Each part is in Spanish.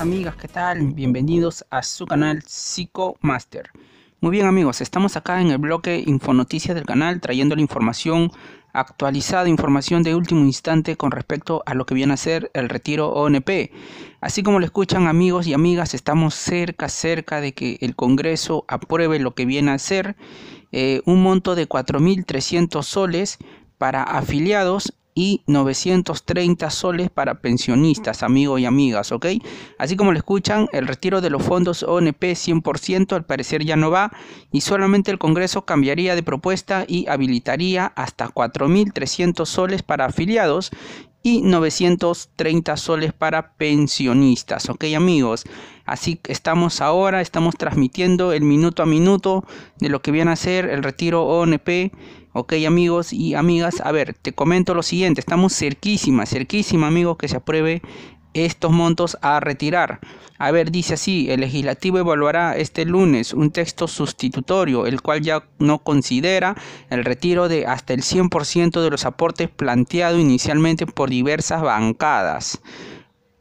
amigas, ¿qué tal? Bienvenidos a su canal Master. Muy bien amigos, estamos acá en el bloque Infonoticias del canal trayendo la información actualizada, información de último instante con respecto a lo que viene a ser el retiro ONP. Así como lo escuchan amigos y amigas, estamos cerca, cerca de que el Congreso apruebe lo que viene a ser eh, un monto de 4.300 soles para afiliados y 930 soles para pensionistas, amigos y amigas, ¿ok? Así como lo escuchan, el retiro de los fondos ONP 100% al parecer ya no va y solamente el Congreso cambiaría de propuesta y habilitaría hasta 4.300 soles para afiliados y 930 soles para pensionistas, ¿ok amigos? Así que estamos ahora, estamos transmitiendo el minuto a minuto de lo que viene a ser el retiro ONP Ok amigos y amigas, a ver, te comento lo siguiente, estamos cerquísima, cerquísima amigos que se apruebe estos montos a retirar. A ver, dice así, el legislativo evaluará este lunes un texto sustitutorio, el cual ya no considera el retiro de hasta el 100% de los aportes planteado inicialmente por diversas bancadas.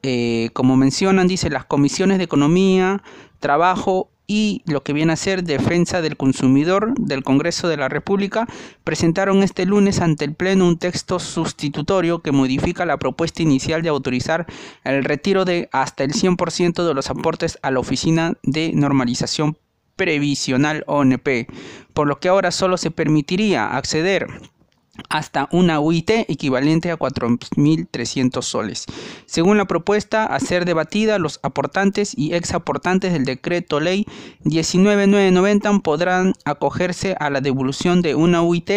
Eh, como mencionan, dice, las comisiones de economía, trabajo y lo que viene a ser Defensa del Consumidor del Congreso de la República presentaron este lunes ante el Pleno un texto sustitutorio que modifica la propuesta inicial de autorizar el retiro de hasta el 100% de los aportes a la Oficina de Normalización Previsional ONP, por lo que ahora solo se permitiría acceder hasta una UIT equivalente a 4.300 soles. Según la propuesta, a ser debatida, los aportantes y exaportantes del decreto ley 19990 podrán acogerse a la devolución de una UIT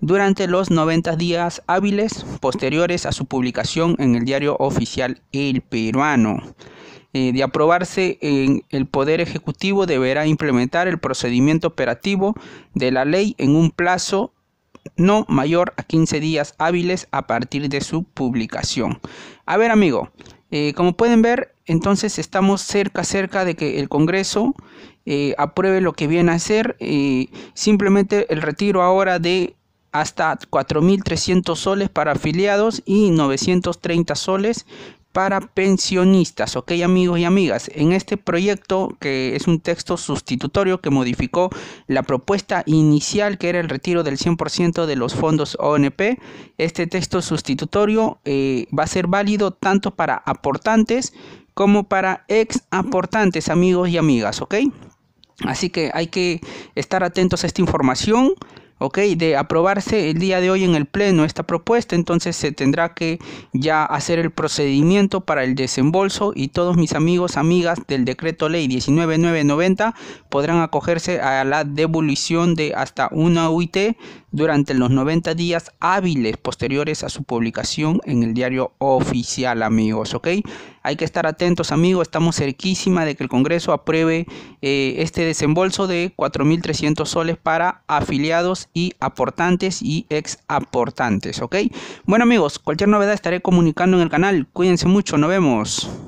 durante los 90 días hábiles posteriores a su publicación en el diario oficial El Peruano. Eh, de aprobarse, en el Poder Ejecutivo deberá implementar el procedimiento operativo de la ley en un plazo no mayor a 15 días hábiles a partir de su publicación. A ver amigo, eh, como pueden ver, entonces estamos cerca, cerca de que el Congreso eh, apruebe lo que viene a hacer. Eh, simplemente el retiro ahora de hasta 4.300 soles para afiliados y 930 soles para pensionistas. Ok amigos y amigas, en este proyecto que es un texto sustitutorio que modificó la propuesta inicial que era el retiro del 100% de los fondos ONP, este texto sustitutorio eh, va a ser válido tanto para aportantes como para ex aportantes amigos y amigas. Ok. Así que hay que estar atentos a esta información. ¿ok? De aprobarse el día de hoy en el Pleno esta propuesta, entonces se tendrá que ya hacer el procedimiento para el desembolso y todos mis amigos, amigas del decreto ley 19990 podrán acogerse a la devolución de hasta una UIT durante los 90 días hábiles posteriores a su publicación en el diario oficial, amigos, ¿ok? Hay que estar atentos, amigos, estamos cerquísima de que el Congreso apruebe eh, este desembolso de 4.300 soles para afiliados y aportantes y ex aportantes, ¿ok? Bueno, amigos, cualquier novedad estaré comunicando en el canal, cuídense mucho, nos vemos.